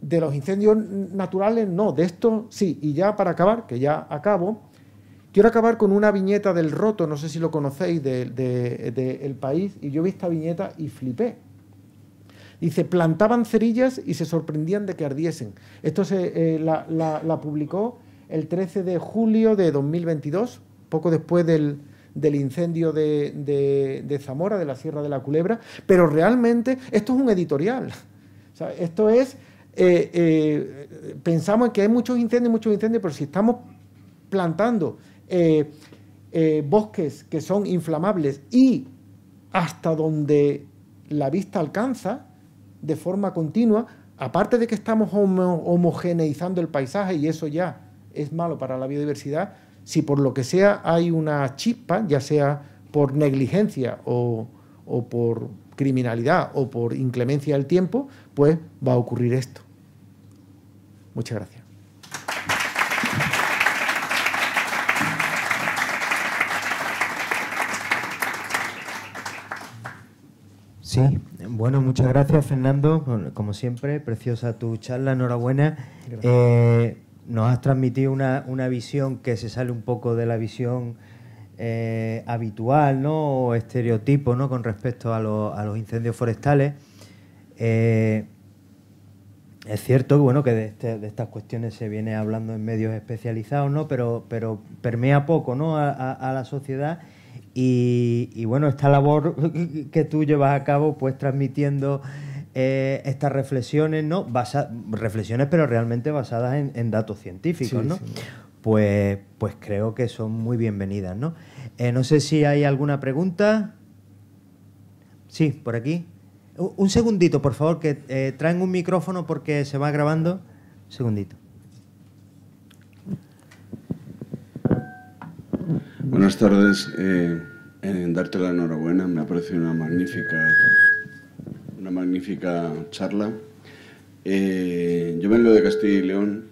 De los incendios naturales, no, de esto sí. Y ya para acabar, que ya acabo, quiero acabar con una viñeta del roto, no sé si lo conocéis, del país, y yo vi esta viñeta y flipé. Dice, plantaban cerillas y se sorprendían de que ardiesen. Esto se, eh, la publicó el 13 de julio de 2022, poco después del, incendio de, Zamora, de la Sierra de la Culebra, pero realmente esto es un editorial. esto es, eh, eh, pensamos que hay muchos incendios, muchos incendios, pero si estamos plantando eh, bosques que son inflamables y hasta donde la vista alcanza, de forma continua, aparte de que estamos homogeneizando el paisaje y eso ya es malo para la biodiversidad, si por lo que sea hay una chispa, ya sea por negligencia o, por criminalidad o por inclemencia del tiempo, pues va a ocurrir esto. Muchas gracias. Sí, bueno, muchas gracias Fernando, como siempre, preciosa tu charla, enhorabuena nos has transmitido una, visión que se sale un poco de la visión eh, habitual ¿no? o estereotipo ¿no? con respecto a, los incendios forestales. Eh, es cierto bueno, que este, de, estas cuestiones se viene hablando en medios especializados, ¿no? pero, pero permea poco ¿no? a, la sociedad. Y, y, bueno, esta labor que tú llevas a cabo, pues transmitiendo eh, estas reflexiones, ¿no? basadas reflexiones, pero realmente basadas en, datos científicos, Pues, pues creo que son muy bienvenidas, ¿no? Eh, no sé si hay alguna pregunta. Sí, por aquí. Un segundito, por favor, que eh, traen un micrófono porque se va grabando. Un segundito. Buenas tardes. en darte la enhorabuena, me ha una magnífica una magnífica charla. Eh, yo vengo de Castilla y León,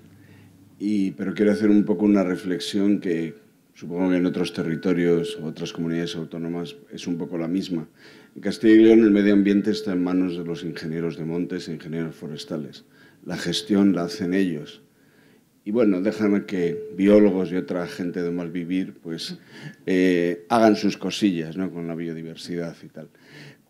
y, pero quiero hacer un poco una reflexión que supongo que en otros territorios o otras comunidades autónomas es un poco la misma. En Castilla y León el medio ambiente está en manos de los ingenieros de montes e ingenieros forestales. La gestión la hacen ellos. Y bueno, déjame que biólogos y otra gente de mal vivir pues eh, hagan sus cosillas ¿no? con la biodiversidad y tal.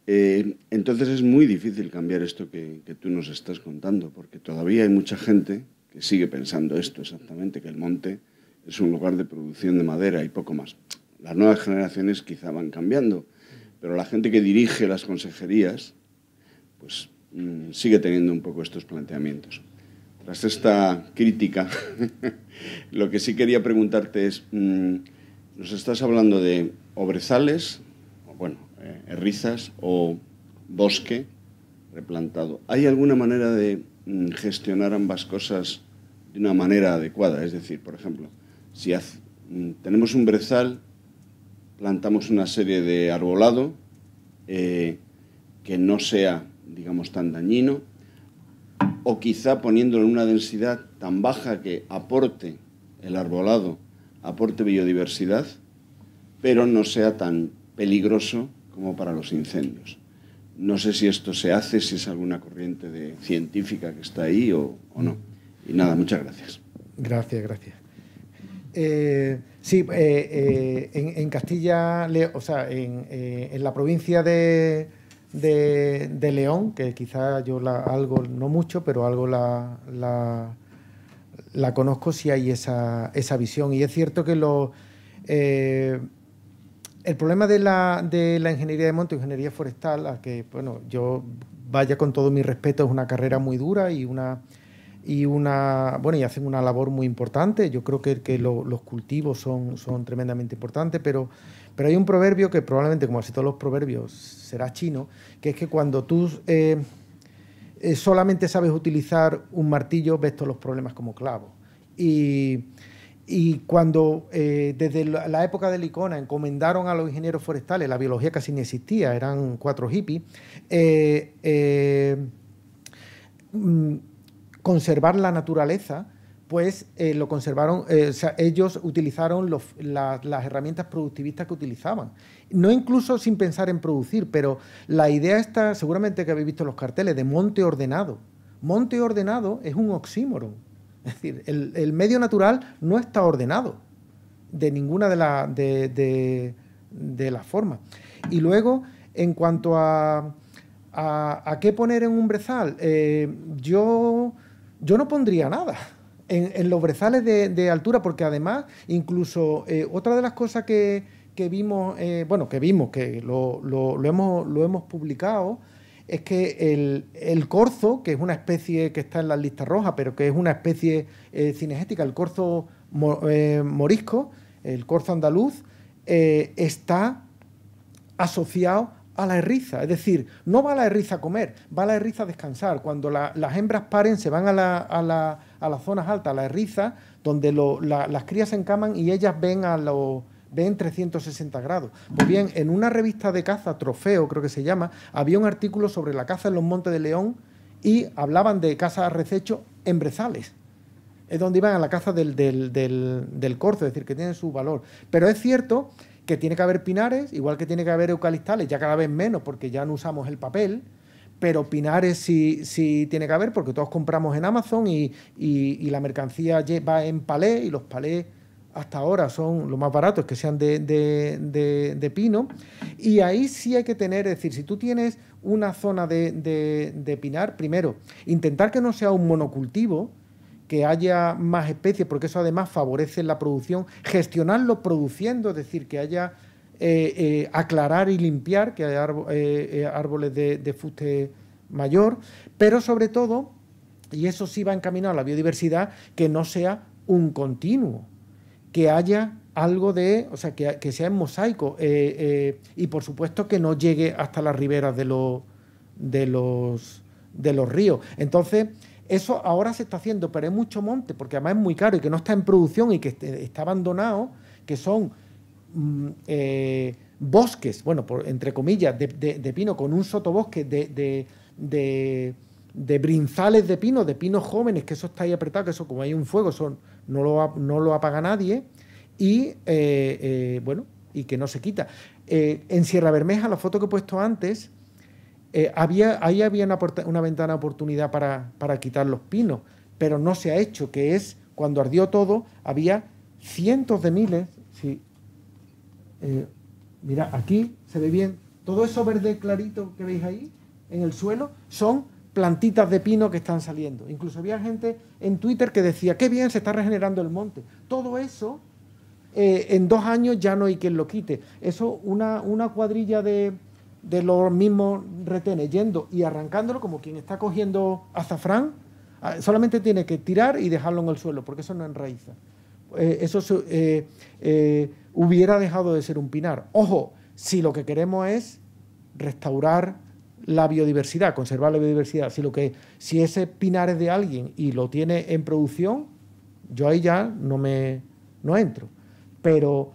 Eh, entonces es muy difícil cambiar esto que, tú nos estás contando, porque todavía hay mucha gente que sigue pensando esto exactamente, que el monte es un lugar de producción de madera y poco más. Las nuevas generaciones quizá van cambiando, pero la gente que dirige las consejerías, pues mm, sigue teniendo un poco estos planteamientos. Tras esta crítica, lo que sí quería preguntarte es, mm, nos estás hablando de obrezales, bueno, eh, eh, rizas o bosque replantado. ¿Hay alguna manera de mm, gestionar ambas cosas de una manera adecuada? Es decir, por ejemplo, si mm, tenemos un brezal, plantamos una serie de arbolado eh, que no sea, digamos, tan dañino, o quizá poniéndolo en una densidad tan baja que aporte el arbolado, aporte biodiversidad, pero no sea tan peligroso como para los incendios. No sé si esto se hace, si es alguna corriente científica que está ahí o, no. Y nada, muchas gracias. Gracias, gracias. Eh, sí, eh, eh, en, Castilla, o sea, en, la provincia de, León, que quizá yo la, algo, no mucho, pero algo la, la, conozco, si hay esa, visión. Y es cierto que lo el problema de la, ingeniería de monte, ingeniería forestal, a que bueno, yo vaya con todo mi respeto, es una carrera muy dura y una y una bueno y hacen una labor muy importante. Yo creo que, los cultivos son, son tremendamente importantes, pero, pero hay un proverbio que probablemente, como así todos los proverbios, será chino, que es que cuando tú eh, eh, solamente sabes utilizar un martillo, ves todos los problemas como clavos. Y cuando eh, desde la época de Licona encomendaron a los ingenieros forestales, la biología casi ni existía, eran cuatro hippies, eh, eh, mm, conservar la naturaleza, pues lo conservaron, ellos utilizaron las herramientas productivistas que utilizaban. No incluso sin pensar en producir, pero la idea está, seguramente que habéis visto los carteles, de monte ordenado. Monte ordenado es un oxímoron es decir, el, medio natural no está ordenado de ninguna de, la, de, las formas. Y luego, en cuanto a, a, qué poner en un brezal, eh, yo, yo no pondría nada. En, los brezales de, altura, porque además, incluso eh, otra de las cosas que, que vimos, eh, bueno, que vimos, que lo, lo, hemos, lo hemos publicado, es que el, corzo, que es una especie que está en la lista roja, pero que es una especie eh, cinegética, el corzo eh, morisco, el corzo andaluz, eh, está asociado a la erriza. Es decir, no va a la erriza a comer, va a la erriza a descansar. Cuando las hembras paren, se van a, las zonas altas, a la erriza, donde las crías se encaman y ellas ven a los ven 360 grados. Pues bien, en una revista de caza, Trofeo creo que se llama, había un artículo sobre la caza en los Montes de León y hablaban de caza a rececho en brezales. Es donde iban a la caza del, del, del, del corzo, es decir, que tiene su valor. Pero es cierto que tiene que haber pinares, igual que tiene que haber eucaliptales, ya cada vez menos porque ya no usamos el papel, pero pinares sí, tiene que haber porque todos compramos en Amazon y, y, la mercancía va en palé y los palés hasta ahora son lo más baratos, que sean de, pino. Y ahí sí hay que tener, es decir, si tú tienes una zona de, pinar, primero, intentar que no sea un monocultivo, que haya más especies, porque eso además favorece la producción, gestionarlo produciendo, es decir, que haya eh, eh, aclarar y limpiar, que haya eh, árboles de fuste mayor, pero sobre todo, y eso sí va encaminado a la biodiversidad, que no sea un continuo que haya algo de, o sea, que, sea en mosaico eh, eh, y por supuesto que no llegue hasta las riberas de, lo, de, los, de los ríos. Entonces, eso ahora se está haciendo, pero es mucho monte, porque además es muy caro y que no está en producción y que eh, está abandonado, que son mm, bosques, bueno, por, entre comillas, de, pino, con un sotobosque de, de, brinzales de pino, de pinos jóvenes, que eso está ahí apretado, que eso como hay un fuego, son no lo, apaga nadie y, eh, eh, bueno, y que no se quita. Eh, en Sierra Bermeja, la foto que he puesto antes, había, ahí había una, ventana de oportunidad para, para quitar los pinos, pero no se ha hecho, que es cuando ardió todo, había cientos de miles, sí, mira, aquí se ve bien, todo eso verde clarito que veis ahí en el suelo son plantitas de pino que están saliendo. Incluso había gente en Twitter que decía, qué bien, se está regenerando el monte. Todo eso, eh, en dos años ya no hay quien lo quite. Eso, una, una cuadrilla de, de, los mismos retenes yendo y arrancándolo, como quien está cogiendo azafrán, ah, solamente tiene que tirar y dejarlo en el suelo, porque eso no enraiza. Eh, eso eh, hubiera dejado de ser un pinar. Ojo, si lo que queremos es restaurar la biodiversidad, conservar la biodiversidad. Si, lo que, si ese pinar es de alguien y lo tiene en producción, yo ahí ya no me no entro. Pero,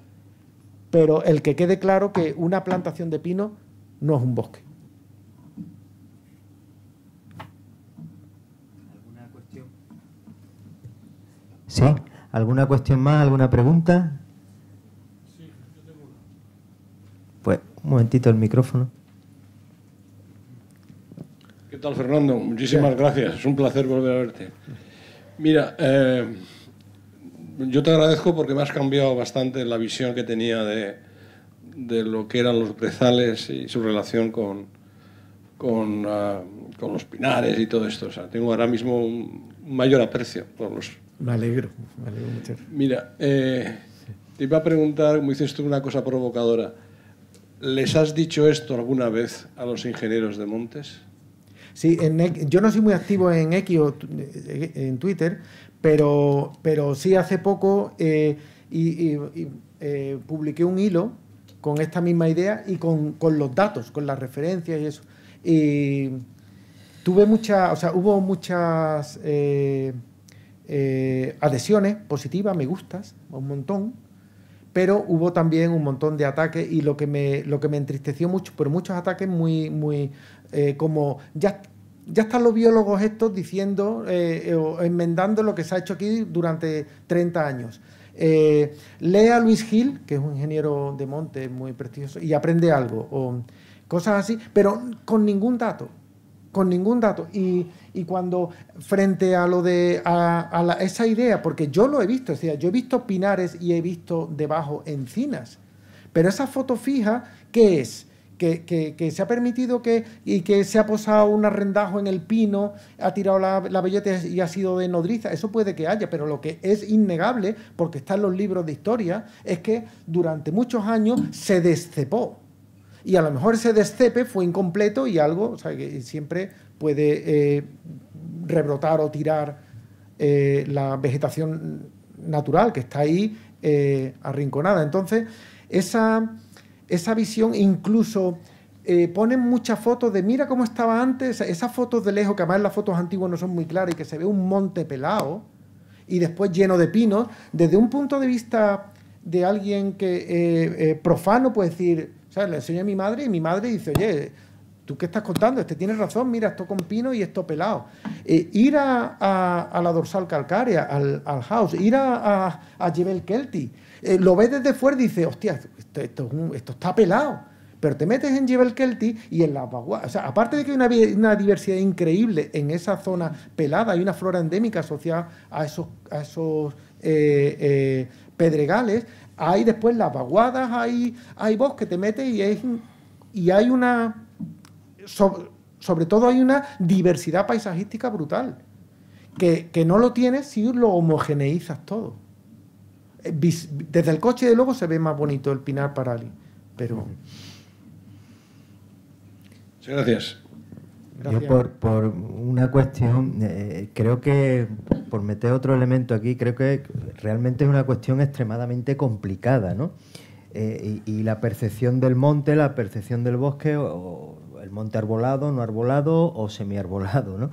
pero el que quede claro que una plantación de pino no es un bosque. ¿Alguna cuestión? Sí, ¿alguna cuestión más? ¿Alguna pregunta? Sí, yo tengo una. Pues un momentito el micrófono. ¿Qué tal, Fernando? Muchísimas gracias. Es un placer volver a verte. Mira, eh, yo te agradezco porque me has cambiado bastante la visión que tenía de, lo que eran los brezales y su relación con, ah, los pinares y todo esto. tengo ahora mismo un mayor aprecio por los... Me alegro, me alegro mucho. Mira, eh, te iba a preguntar, como dices tú, una cosa provocadora. ¿Les has dicho esto alguna vez a los ingenieros de Montes? yo no soy muy activo en X o eh, en Twitter, pero, pero sí hace poco eh, y, eh, publiqué un hilo con esta misma idea y con, los datos, con las referencias y eso. Y tuve muchas, o sea, hubo muchas adhesiones positivas, me gustas, un montón, pero hubo también un montón de ataques y lo que me, lo que me entristeció mucho, pero muchos ataques muy, muy, eh, como ya, ya están los biólogos estos diciendo eh, eh, o enmendando lo que se ha hecho aquí durante 30 años. Eh, lee a Luis Gil, que es un ingeniero de monte muy prestigioso, y aprende algo, o cosas así, pero con ningún dato, con ningún dato. Y, cuando, frente a lo de a esa idea, porque yo lo he visto, o sea, yo he visto pinares y he visto debajo encinas, pero esa foto fija, ¿qué es? que, se ha permitido que, y que se ha posado un arrendajo en el pino, ha tirado la, la bellota y ha sido de nodriza, eso puede que haya, pero lo que es innegable, porque está en los libros de historia, es que durante muchos años se descepó. Y a lo mejor ese descepe fue incompleto y algo o sea, que siempre puede eh, rebrotar o tirar eh, la vegetación natural que está ahí eh, arrinconada. Entonces, esa esa visión incluso... Eh, ponen muchas fotos de mira cómo estaba antes, esas fotos de lejos, que además las fotos antiguas no son muy claras y que se ve un monte pelado y después lleno de pinos, desde un punto de vista de alguien que eh, eh, profano puede decir, ¿sabes? Le enseño a mi madre y mi madre dice, oye, ¿tú qué estás contando? Este tiene razón, mira, esto con pino y esto pelado. Eh, ir a, la dorsal calcárea, al, house, ir a, Jebel Kelti. Eh, lo ves desde fuera y dices, hostia, esto, está pelado. Pero te metes en Jebel Kelti y en las vaguadas. O sea, aparte de que hay una, diversidad increíble en esa zona pelada, hay una flora endémica asociada a esos, esos eh, pedregales. Hay después las vaguadas, hay, hay bosque, te metes y, hay una sobre todo hay una diversidad paisajística brutal, que, no lo tienes si lo homogeneizas todo. Eh, desde el coche, de luego, se ve más bonito el Pinar paralí pero... muchas gracias. por, una cuestión, eh, creo que, por meter otro elemento aquí, creo que realmente es una cuestión extremadamente complicada, ¿no? Eh, y, la percepción del monte, la percepción del bosque, o, monte arbolado, no arbolado o semiarbolado. ¿no?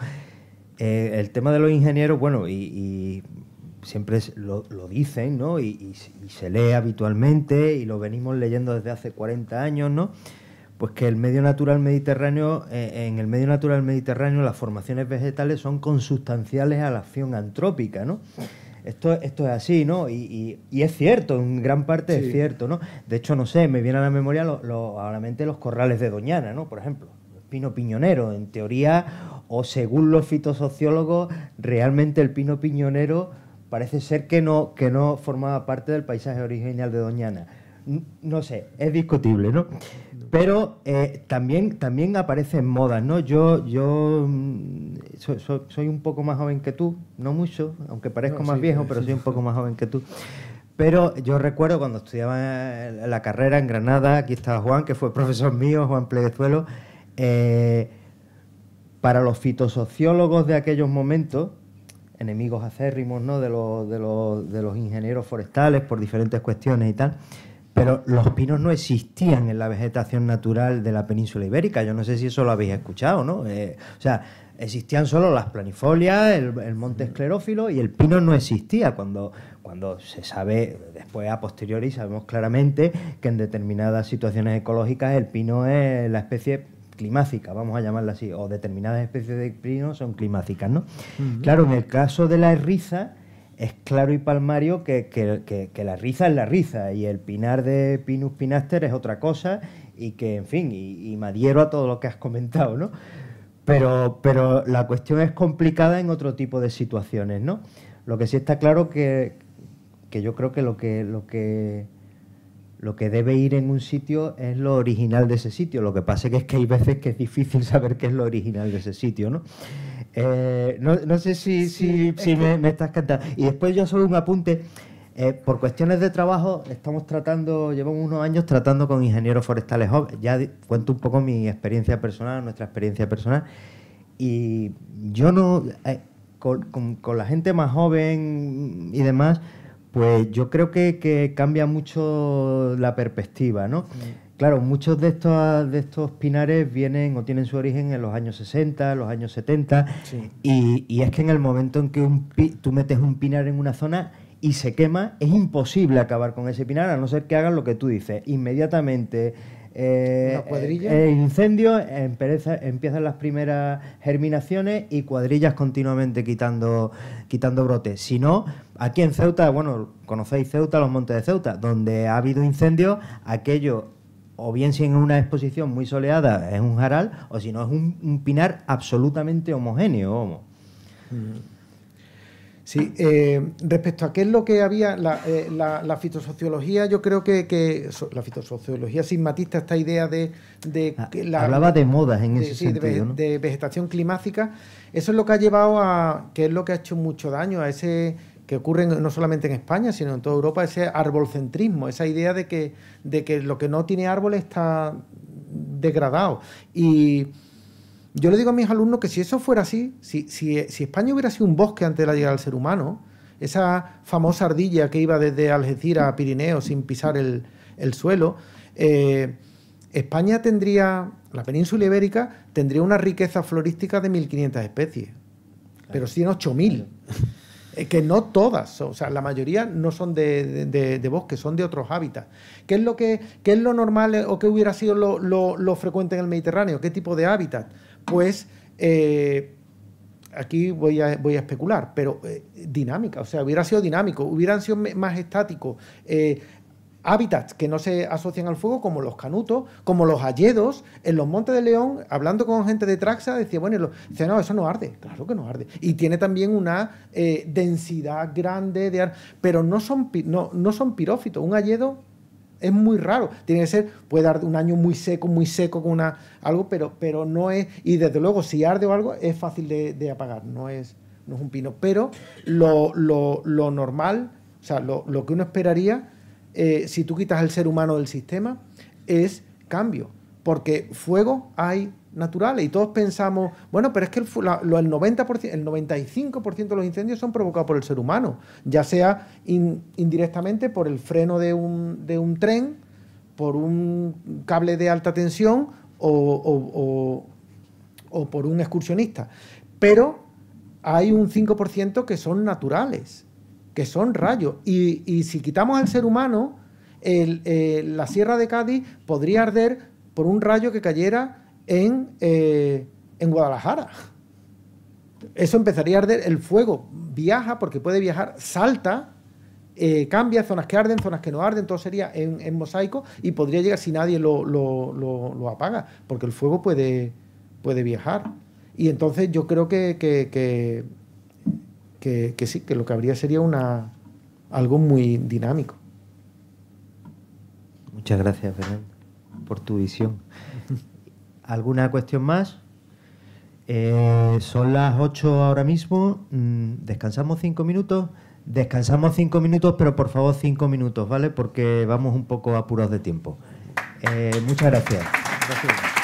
Eh, el tema de los ingenieros, bueno, y, siempre lo, dicen, ¿no? Y, se lee habitualmente y lo venimos leyendo desde hace 40 años, ¿no? Pues que el medio natural mediterráneo, eh, en el medio natural mediterráneo las formaciones vegetales son consustanciales a la acción antrópica, ¿no? esto, es así, ¿no? Y, es cierto, en gran parte es cierto, ¿no? De hecho, no sé, me viene a la memoria lo, los corrales de Doñana, ¿no? Por ejemplo, el pino piñonero, en teoría, o según los fitosociólogos, realmente el pino piñonero parece ser que no, que no formaba parte del paisaje original de Doñana. No sé, es discutible, ¿no? Pero eh, también, también aparecen modas, ¿no? Yo, yo mm, soy un poco más joven que tú, no mucho, aunque parezco más viejo, pero soy un poco más joven que tú. Pero yo recuerdo cuando estudiaba eh, la carrera en Granada, aquí estaba Juan, que fue profesor mío, Juan Pleguezuelo, eh, para los fitosociólogos de aquellos momentos, enemigos acérrimos ¿no? de los ingenieros forestales por diferentes cuestiones y tal, pero los pinos no existían en la vegetación natural de la península ibérica. Yo no sé si eso lo habéis escuchado, ¿no? Eh, o sea, existían solo las planifolias, el, monte esclerófilo y el pino no existía. Cuando, cuando se sabe, después a posteriori, sabemos claramente que en determinadas situaciones ecológicas el pino es la especie climática, vamos a llamarla así, o determinadas especies de pino son climáticas, ¿no? Claro, en el caso de la erriza es claro y palmario que, la risa es la risa y el pinar de Pinus pinaster es otra cosa y que, en fin, y, y me adhiero a todo lo que has comentado, ¿no? Pero, pero la cuestión es complicada en otro tipo de situaciones, ¿no? Lo que sí está claro que, que yo creo que lo que, lo que lo que debe ir en un sitio es lo original de ese sitio. Lo que pasa que es que hay veces que es difícil saber qué es lo original de ese sitio, ¿no? Eh, no, no, sé si, si, me, estás cantando. Y después yo solo un apunte. Eh, por cuestiones de trabajo, estamos tratando, llevamos unos años tratando con ingenieros forestales jóvenes. Ya cuento un poco mi experiencia personal, nuestra experiencia personal. Y yo no, eh, con, la gente más joven y demás, pues yo creo que, que cambia mucho la perspectiva, ¿no? Claro, muchos de estos, de estos pinares vienen o tienen su origen en los años 60, los años 70, y, es que en el momento en que tú metes un pinar en una zona y se quema, es imposible acabar con ese pinar, a no ser que hagan lo que tú dices. Inmediatamente eh, incendios, eh, incendio, empiezan las primeras germinaciones y cuadrillas continuamente quitando, quitando brotes. Si no, aquí en Ceuta, bueno, conocéis Ceuta, los montes de Ceuta, donde ha habido incendios, aquello o bien si en una exposición muy soleada es un jaral, o si no es un, pinar absolutamente homogéneo. Mm. Sí, eh, respecto a qué es lo que había, la, eh, fitosociología, yo creo que, la fitosociología sigmatista, esta idea de... Ah, hablaba de modas en ese sentido. ¿no? De, vegetación climática, eso es lo que ha llevado a, que es lo que ha hecho mucho daño a ese que ocurren no solamente en España, sino en toda Europa, ese arbolcentrismo, esa idea de que, de que lo que no tiene árbol está degradado. Y yo le digo a mis alumnos que si eso fuera así, si, si, España hubiera sido un bosque antes de la llegada del ser humano, esa famosa ardilla que iba desde Algeciras a Pirineo sin pisar el, suelo, eh, España tendría, la península ibérica, tendría una riqueza florística de 1.500 especies, pero sí en 8.000. Eh, que no todas, o sea, la mayoría no son de, de, bosque, son de otros hábitats. ¿Qué es lo, que, es lo normal eh, o qué hubiera sido lo, frecuente en el Mediterráneo? ¿Qué tipo de hábitat? Pues eh, aquí voy a, voy a especular, pero dinámica, o sea, hubiera sido dinámico, hubieran sido más estáticos hábitats que no se asocian al fuego, como los canutos, como los alledos... en los Montes de León, hablando con gente de Traxa, decía, bueno, decía, no, eso no arde, claro que no arde. Y tiene también una eh, densidad grande de ar, pero no son, no, no son pirófitos, un alledo es muy raro, tiene que ser, puede dar un año muy seco, muy seco con una, algo, pero, pero no es, y desde luego si arde o algo es fácil de, apagar, no es, no es un pino, pero lo, normal, o sea, lo, lo que uno esperaría eh, si tú quitas al ser humano del sistema, es cambio. Porque fuego hay naturales y todos pensamos, bueno, pero es que el, 90%, el 95% de los incendios son provocados por el ser humano, ya sea indirectamente por el freno de un, tren, por un cable de alta tensión o, o por un excursionista. Pero hay un 5% que son naturales que son rayos. Y, si quitamos al ser humano, eh, la Sierra de Cádiz podría arder por un rayo que cayera eh, en, Guadalajara. Eso empezaría a arder, el fuego viaja porque puede viajar, salta, eh, cambia zonas que arden, zonas que no arden, todo sería en, mosaico y podría llegar si nadie lo, apaga, porque el fuego puede, puede viajar. Y entonces yo creo que que, sí, que lo que habría sería una, algo muy dinámico. Muchas gracias, Fernando, por tu visión. ¿Alguna cuestión más? Eh, son las 8 ahora mismo. Mm, descansamos 5 minutos. Descansamos 5 minutos, pero por favor 5 minutos, ¿vale? Porque vamos un poco apurados de tiempo. Eh, muchas gracias. gracias.